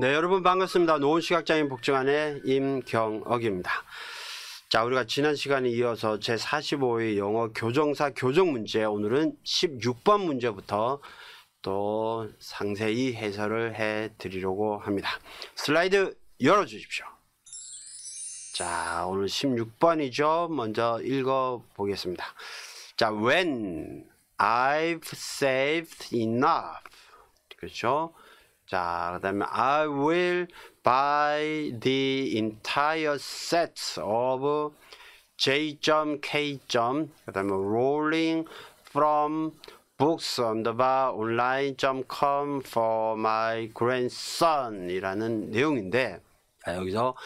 네, 여러분 반갑습니다. 노은 시각장애인 복지관의 임경억입니다. 자, 우리가 지난 시간에 이어서 제45회 영어 교정사 교정 문제 오늘은 16번 문제부터 또 상세히 해설을 해 드리려고 합니다. 슬라이드 열어 주십시오. 자, 오늘 16번이죠. 먼저 읽어 보겠습니다. 자, when I've saved enough. 그렇죠? 자, 그다음에 I will buy the entire set of J.K. 그다음에 rolling from books on the bar online.com for my grandson이라는 내용인데 자, 여기서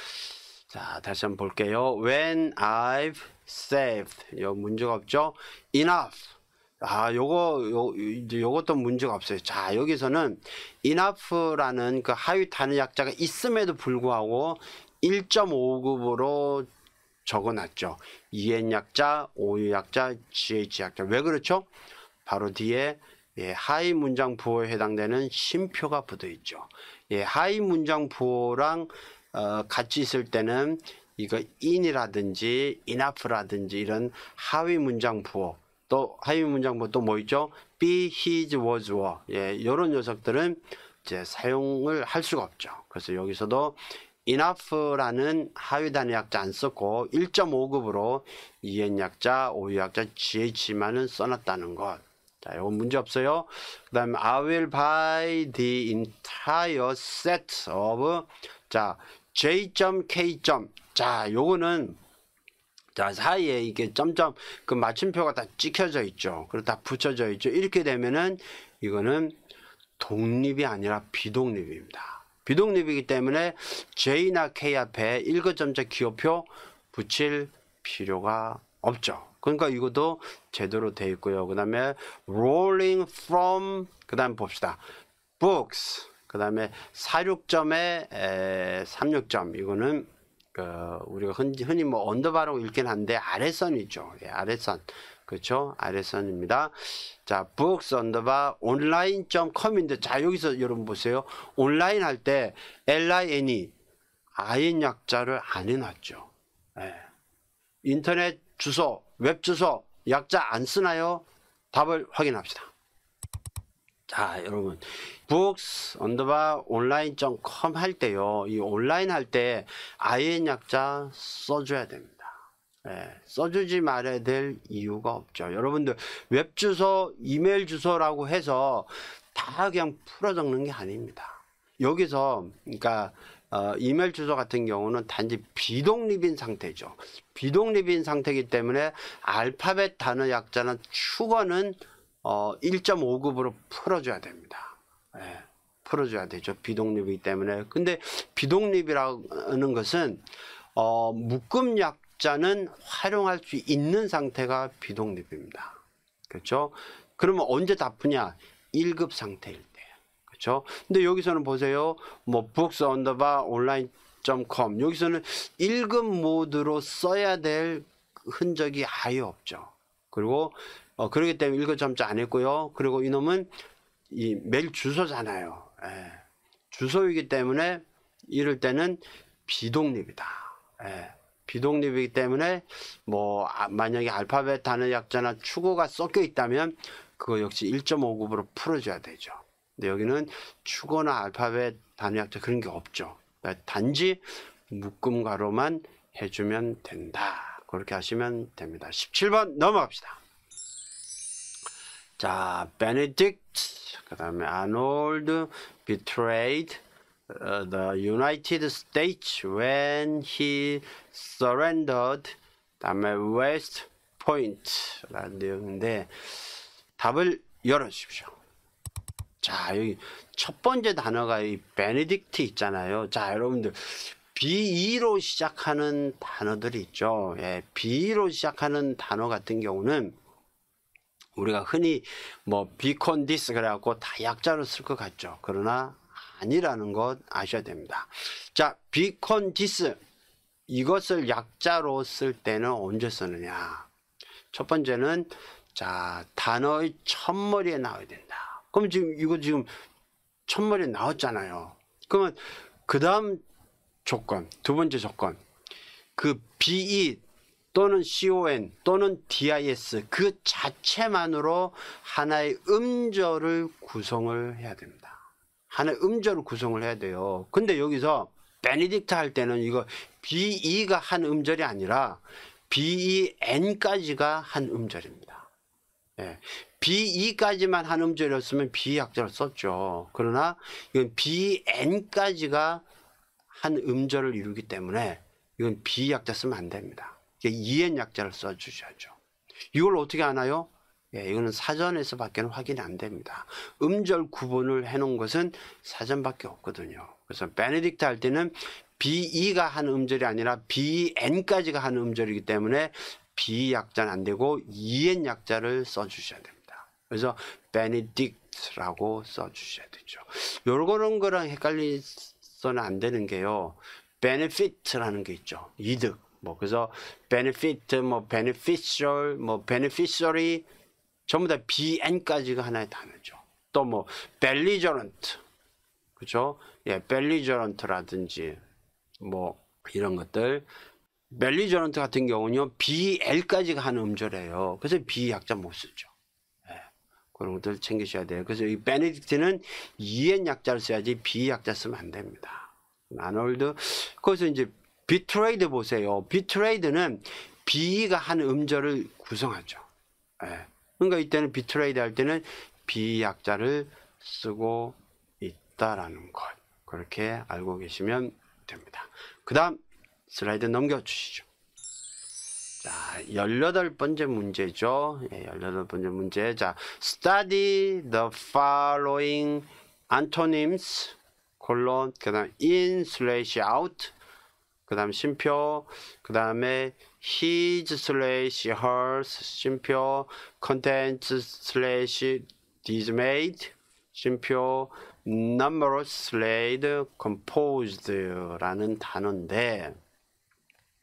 자, 다시 한번 볼게요. When I've saved. 이 문제가 없죠? enough 아, 요거, 요, 이제 요것도 문제가 없어요. 자, 여기서는 이나프라는 그 하위 단위 약자가 있음에도 불구하고 1.5급으로 적어놨죠. EN 약자, OU 약자, GH 약자. 왜 그렇죠? 바로 뒤에 예, 하위 문장 부호에 해당되는 심표가 붙어 있죠. 예, 하위 문장 부호랑 어, 같이 있을 때는 이거 in이라든지 enough라든지 이런 하위 문장 부호 또 하위 문장 뭐또뭐 뭐 있죠? be, his, was, w 예, 요런 녀석들은 이제 사용을 할 수가 없죠. 그래서 여기서도 enough라는 하위 단위 약자 안 썼고 1.5급으로 en 약자, o 약자, gh만은 써놨다는 것. 자, 이건 문제 없어요. 그다음 I will buy the entire set of 자, j.k. 자, 요거는 자, 사이에 이게 점점 그 마침표가 다 찍혀져 있죠. 그리고 다 붙여져 있죠. 이렇게 되면은 이거는 독립이 아니라 비독립입니다. 비독립이기 때문에 J나 K 앞에 일거점자 기호표 붙일 필요가 없죠. 그러니까 이것도 제대로 돼 있고요. 그 다음에 rolling from 그 다음 봅시다. books 그 다음에 46점에 36점 이거는 그 우리가 흔히, 뭐 언더바라고 읽긴 한데 아래선이죠. 예, 아래선. 그렇죠? 아래선입니다. 자, books 언더바 online.com인데 자, 여기서 여러분 보세요. 온라인 할 때 lin이 아인 약자를 안 해놨죠. 예. 인터넷 주소, 웹 주소 약자 안 쓰나요? 답을 확인합시다. 자 여러분 books 언더바 온라인.com 할 때요 이 온라인 할 때 IN 약자 써줘야 됩니다 예, 써주지 말아야 될 이유가 없죠 여러분들 웹 주소 이메일 주소라고 해서 다 그냥 풀어 적는 게 아닙니다 여기서 그러니까 어, 이메일 주소 같은 경우는 단지 비독립인 상태죠 비독립인 상태이기 때문에 알파벳 단어 약자는 축어는 어, 1.5급으로 풀어줘야 됩니다. 예, 풀어줘야 되죠. 비독립이기 때문에. 근데 비독립이라는 것은 어, 묶음 약자는 활용할 수 있는 상태가 비독립입니다. 그렇죠? 그러면 언제 다 푸냐? 1급 상태일 때. 그렇죠? 근데 여기서는 보세요. 뭐 books underbar online .com 여기서는 1급 모드로 써야 될 흔적이 아예 없죠. 그리고 어, 그러기 때문에 읽어 점자안 했고요. 그리고 이놈은 이 메일 주소잖아요. 예. 주소이기 때문에 이럴 때는 비독립이다. 예. 비독립이기 때문에 뭐 아, 만약에 알파벳 단어 약자나 축어가 섞여 있다면 그거 역시 1.5급으로 풀어줘야 되죠. 근데 여기는 축어나 알파벳 단어 약자 그런 게 없죠. 그러니까 단지 묶음 가로만 해주면 된다. 그렇게 하시면 됩니다. 17번 넘어갑시다. 자, Benedict, 그 다음에 Arnold betrayed uh, the United States when he surrendered, 그 다음에 West Point라는 내용인데 답을 열어주십시오. 자, 여기 첫 번째 단어가 이 Benedict 있잖아요. 자, 여러분들 BE로 시작하는 단어들이 있죠. 예, BE로 시작하는 단어 같은 경우는 우리가 흔히 뭐 비콘 디스 그래갖고 다 약자로 쓸 것 같죠. 그러나 아니라는 것 아셔야 됩니다. 자, 비콘 디스 이것을 약자로 쓸 때는 언제 쓰느냐? 첫 번째는 자 단어의 첫머리에 나와야 된다. 그럼 지금 이거 지금 첫머리에 나왔잖아요. 그러면 그 다음 조건 두 번째 조건 그 be 또는 con 또는 dis 그 자체만으로 하나의 음절을 구성을 해야 됩니다. 하나의 음절을 구성을 해야 돼요. 근데 여기서 베네딕트 할 때는 이거 be가 한 음절이 아니라 ben까지가 한 음절입니다. 예. be까지만 한 음절이었으면 be 약자를 썼죠. 그러나 이건 b n 까지가한 음절을 이루기 때문에 이건 비약자 쓰면 안 됩니다. 이엔 약자를 써주셔야죠. 이걸 어떻게 아나요? 예, 이거는 사전에서 밖에는 확인이 안 됩니다. 음절 구분을 해놓은 것은 사전밖에 없거든요. 그래서 베네딕트 할 때는 BE가 한 음절이 아니라 BN까지가 한 음절이기 때문에 B 약자는 안 되고 EN 약자를 써주셔야 됩니다. 그래서 베네딕트라고 써주셔야 되죠. 요런 거랑 헷갈리서는 안 되는 게요. 베네핏라는 게 있죠. 이득. 뭐 그래서 benefit, 뭐 beneficial, 뭐 beneficiary 전부 다 bn까지가 하나의 단어죠. 또 뭐 belligerent, 그렇죠? 예, belligerent라든지 뭐 이런 것들. belligerent 같은 경우는요 bl까지가 한 음절이에요. 그래서 b 약자 못 쓰죠. 예, 그런 것들 챙기셔야 돼요. 그래서 이 benedict는 en 약자를 써야지 b 약자 쓰면 안 됩니다. 아놀드 거기서 이제 비트레이드 보세요. 비트레이드는 B가 한 음절을 구성하죠. 예. 그러니까 이때는 비트레이드 할 때는 B 약자를 쓰고 있다라는 것. 그렇게 알고 계시면 됩니다. 그 다음 슬라이드 넘겨주시죠. 자, 18번째 문제죠. 예, 18번째 문제. 자, study the following antonyms, 콜론, 그 다음 in, slash, out, 그 다음 쉼표, 그 다음에 his slash hers 쉼표, content slash dismate 쉼표, numerous slide composed라는 단어인데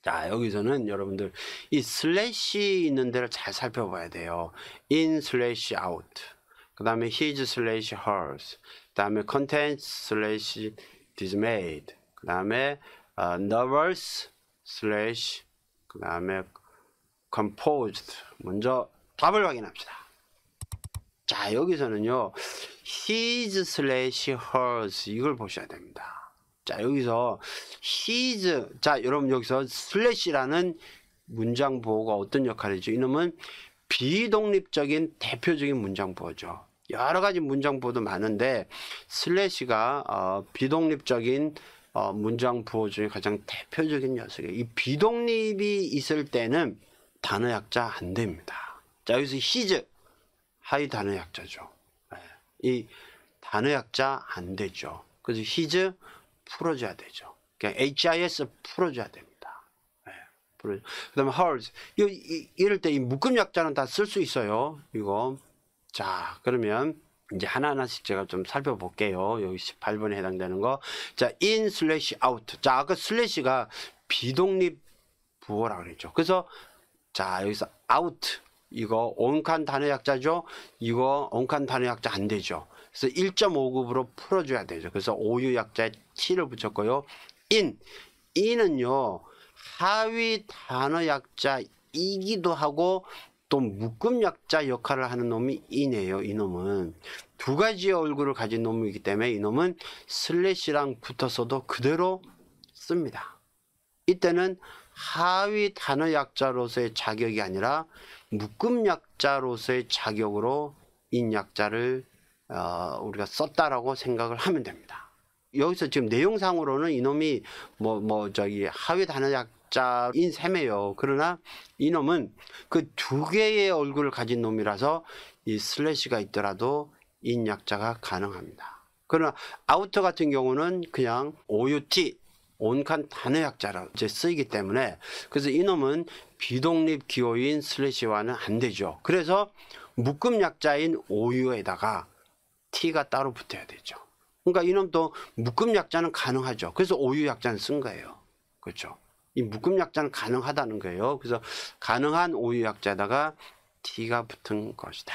자 여기서는 여러분들 이 슬래시 있는 데를 잘 살펴봐야 돼요. in slash out 그 다음에 his slash hers 그 다음에 content slash dismayed 그 다음에 아, novels slash 그 다음에 composed 먼저 답을 확인합시다. 자 여기서는요 his slash hers 이걸 보셔야 됩니다. 자 여기서 his 자 여러분 여기서 slash라는 문장 보호가 어떤 역할이죠? 이놈은 비독립적인 대표적인 문장 보호죠. 여러 가지 문장 보호도 많은데 슬래시가 어, 비독립적인 어, 문장 부호 중에 가장 대표적인 녀석이에요. 이비독립이 있을 때는 단어 약자 안 됩니다. 자 여기서 시즈 하이 단어 약자죠. 예, 이 단어 약자 안 되죠. 그래서 히즈 풀어줘야 되죠. 그냥 그러니까 HIS 풀어줘야 됩니다. 예, 그 다음에 hers. 이럴 때 이 묶음 약자는 다 쓸 수 있어요. 이거. 자, 그러면 이제 하나하나씩 제가 좀 살펴볼게요. 여기 18번에 해당되는 거. 자, in 슬래시 out. 자, 아까 슬래시가 비독립 부호라고 그랬죠. 그래서 자, 여기서 out. 이거 온칸 단어 약자죠. 이거 온칸 단어 약자 안 되죠. 그래서 1.5급으로 풀어줘야 되죠. 그래서 오유 약자에 7를 붙였고요. in. in은요. 하위 단어 약자 이기도 하고 또 묶음약자 역할을 하는 놈이 이네요. 이놈은 두 가지의 얼굴을 가진 놈이기 때문에 이놈은 슬래시랑 붙어서도 그대로 씁니다. 이때는 하위 단어 약자로서의 자격이 아니라 묶음 약자로서의 자격으로 인약자를 어, 우리가 썼다라고 생각을 하면 됩니다. 여기서 지금 내용상으로는 이놈이 뭐 뭐 저기 하위 단어 약 가짜인 셈이에요. 그러나 이놈은 그 두 개의 얼굴을 가진 놈이라서 이 슬래시가 있더라도 인약자가 가능합니다. 그러나 아우터 같은 경우는 그냥 OUT 온칸 단어약자로 이제 쓰이기 때문에 그래서 이놈은 비독립 기호인 슬래시와는 안 되죠. 그래서 묶음 약자인 오유에다가 t가 따로 붙어야 되죠. 그러니까 이놈도 묶음 약자는 가능하죠. 그래서 오유 약자는 쓴 거예요. 그렇죠. 이 묶음 약자는 가능하다는 거예요. 그래서 가능한 오유 약자에다가 D가 붙은 것이다.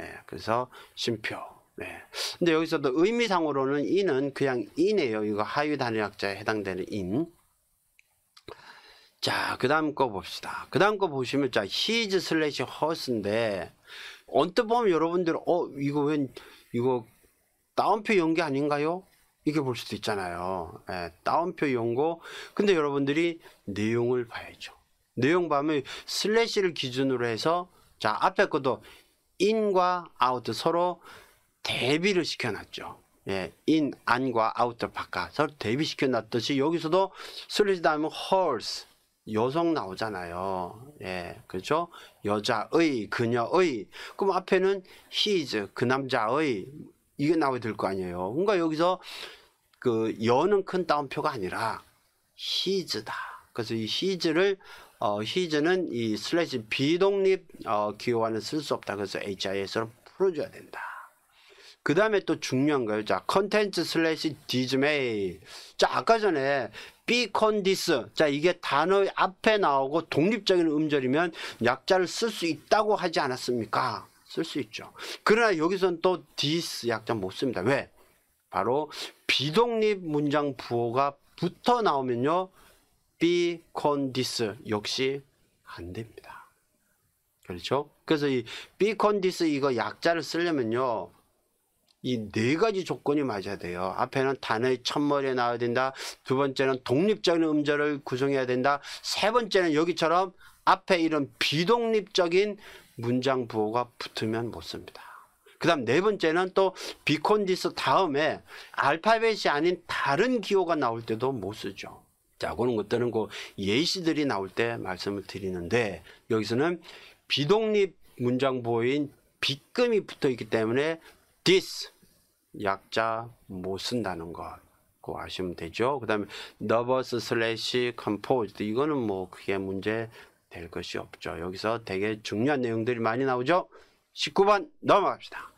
예, 그래서 심표. 예. 근데 여기서도 의미상으로는 이는 그냥 이네요. 이거 하위 단위약자에 해당되는 인. 자, 그 다음 거 봅시다. 그 다음 거 보시면, 자, his 슬래시 허스인데, 언뜻 보면 여러분들, 어, 이거 웬, 이거 다운표 연계 아닌가요? 이렇게 볼 수도 있잖아요. 예, 따옴표 용고. 근데 여러분들이 내용을 봐야죠. 내용 밤에 슬래시를 기준으로 해서 자 앞에 것도 인과 아웃 서로 대비를 시켜놨죠. 예, 인, 안과 아웃 바깥 서로 대비시켜놨듯이 여기서도 슬래시 다음에 horse 여성 나오잖아요. 예, 그렇죠? 여자의, 그녀의. 그럼 앞에는 his, 그 남자의 이게 나와야 될 거 아니에요. 그러니까 여기서 그 여는 큰 따옴표가 아니라 히즈다. 그래서 이 히즈를 어, 히즈는 이 슬래시 비독립 어, 기호와는 쓸 수 없다. 그래서 HIS로 풀어줘야 된다. 그 다음에 또 중요한 거예요. 자, 컨텐츠 슬래시 디즈메이. 자, 아까 전에 비컨디스. 자, 이게 단어 의 앞에 나오고 독립적인 음절이면 약자를 쓸 수 있다고 하지 않았습니까? 쓸 수 있죠. 그러나 여기서는 또 디스 약자 못 씁니다. 왜? 바로 비독립 문장 부호가 붙어 나오면요. be c o n d i c 역시 안 됩니다. 그렇죠? 그래서 이 be c o n d i c 이거 약자를 쓰려면요. 이 네 가지 조건이 맞아야 돼요. 앞에는 단어의 첫머리에 나와야 된다. 두 번째는 독립적인 음절을 구성해야 된다. 세 번째는 여기처럼 앞에 이런 비독립적인 문장 부호가 붙으면 못 씁니다. 그 다음 네 번째는 또 비콘디스 다음에 알파벳이 아닌 다른 기호가 나올 때도 못 쓰죠. 자, 그런 것들은 그 예시들이 나올 때 말씀을 드리는데 여기서는 비독립 문장 보호인 비금이 붙어 있기 때문에 this 약자 못 쓴다는 것. 그 아시면 되죠. 그 다음에 nervous slash composed 이거는 뭐 크게 문제 될 것이 없죠. 여기서 되게 중요한 내용들이 많이 나오죠. 19번 넘어갑시다.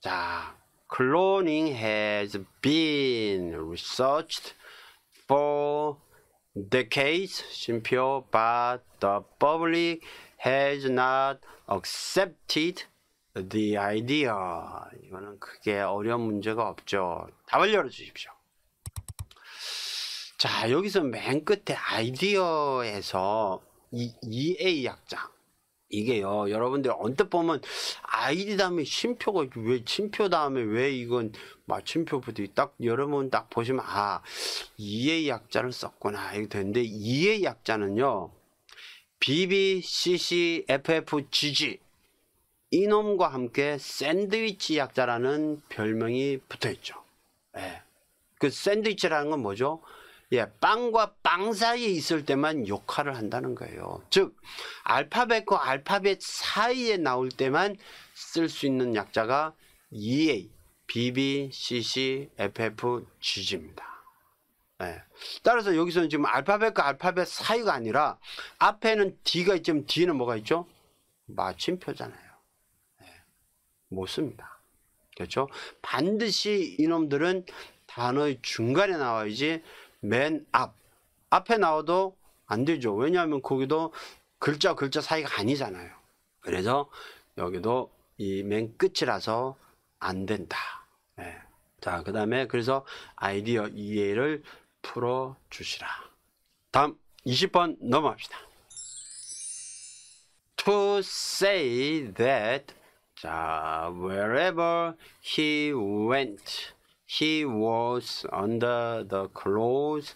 자, cloning has been researched for decades, 심표, but the public has not accepted the idea. 이거는 크게 어려운 문제가 없죠. 답을 열어주십시오. 자, 여기서 맨 끝에 아이디어에서 이, EA 약자. 이게요 여러분들 언뜻 보면 아이디 다음에 심표가 왜 심표 다음에 왜 이건 마침표 부디 딱 여러분 딱 보시면 아 이의 약자를 썼구나 이게 되는데 이의 약자는요 BB, CC, FF, GG 이놈과 함께 샌드위치 약자라는 별명이 붙어있죠 예. 그 샌드위치라는 건 뭐죠? 예, 빵과 빵 사이에 있을 때만 역할을 한다는 거예요. 즉 알파벳과 알파벳 사이에 나올 때만 쓸 수 있는 약자가 EA, BB, CC, FF, GG입니다. 예. 따라서 여기서는 지금 알파벳과 알파벳 사이가 아니라 앞에는 D가 있지만 뒤에는 뭐가 있죠? 마침표잖아요. 예. 못 씁니다. 그렇죠? 반드시 이놈들은 단어의 중간에 나와야지 맨 앞. 앞에 나와도 안 되죠. 왜냐하면 거기도 글자 글자 사이가 아니잖아요. 그래서 여기도 이 맨 끝이라서 안 된다. 네. 자, 그 다음에 그래서 아이디어 이해를 풀어 주시라. 다음 20번 넘어갑시다. To say that 자, wherever he went He was under the close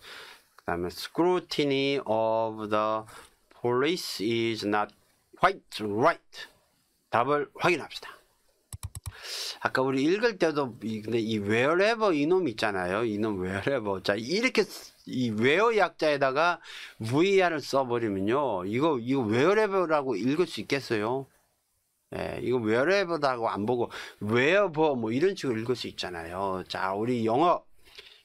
그다음에 scrutiny of the police is not quite right. 답을 확인합시다. 아까 우리 읽을 때도 근데 이 wherever 이놈 있잖아요. 이놈 wherever. 자, 이렇게 이 where 약자에다가 ver을 써버리면요. 이거 이거 wherever라고 읽을 수 있겠어요? 예, 이거 wherever다고 안 보고 wherever 뭐 이런 식으로 읽을 수 있잖아요. 자, 우리 영어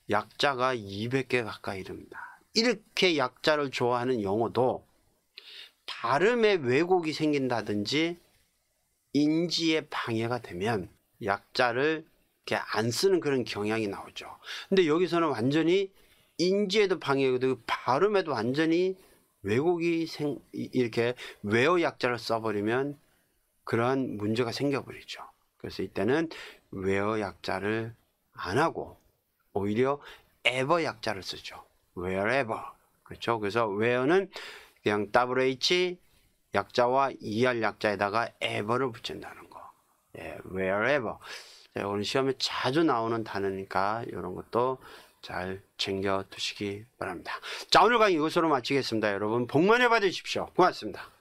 약자가 200개 가까이 됩니다. 이렇게 약자를 좋아하는 영어도 발음에 왜곡이 생긴다든지 인지에 방해가 되면 약자를 이렇게 안 쓰는 그런 경향이 나오죠. 근데 여기서는 완전히 인지에도 방해가 되고 발음에도 완전히 왜곡이 생, 이렇게 외어 약자를 써버리면 그러한 문제가 생겨버리죠. 그래서 이때는 웨어 약자를 안 하고 오히려 에버 약자를 쓰죠. wherever. 그렇죠? 그래서 where는 그냥 wh 약자와 er 약자에다가 ever를 붙인다는 거. 예, wherever. 예, 오늘 시험에 자주 나오는 단어니까 이런 것도 잘 챙겨 두시기 바랍니다. 자, 오늘 강의 이것으로 마치겠습니다. 여러분, 복만을 받으십시오. 고맙습니다.